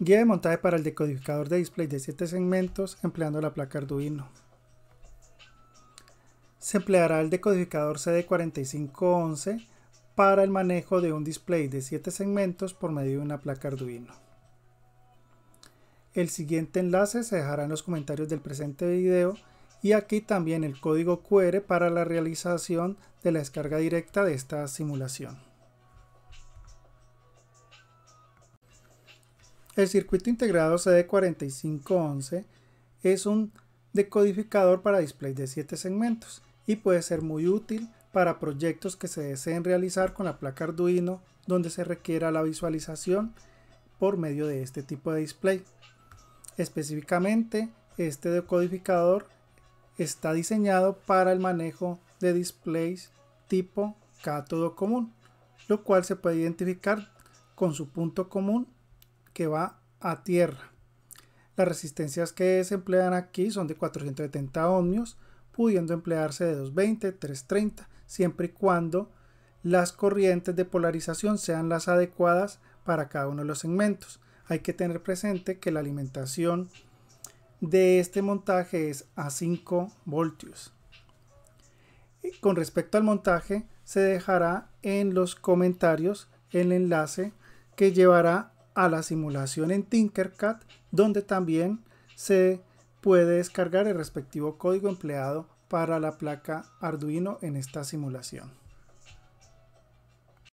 Guía de montaje para el decodificador de display de 7 segmentos empleando la placa Arduino. Se empleará el decodificador CD4511 para el manejo de un display de 7 segmentos por medio de una placa Arduino. El siguiente enlace se dejará en los comentarios del presente video y aquí también el código QR para la realización de la descarga directa de esta simulación. El circuito integrado CD4511 es un decodificador para display de 7 segmentos y puede ser muy útil para proyectos que se deseen realizar con la placa Arduino donde se requiera la visualización por medio de este tipo de display. Específicamente, este decodificador está diseñado para el manejo de displays tipo cátodo común, lo cual se puede identificar con su punto común que va a tierra. Las resistencias que se emplean aquí son de 470 ohmios, pudiendo emplearse de 220, 330, siempre y cuando las corrientes de polarización sean las adecuadas para cada uno de los segmentos. Hay que tener presente que la alimentación de este montaje es a 5 voltios. Eh, con respecto al montaje, se dejará en los comentarios el enlace que llevará a la simulación en Tinkercad, donde también se puede descargar el respectivo código empleado para la placa Arduino en esta simulación.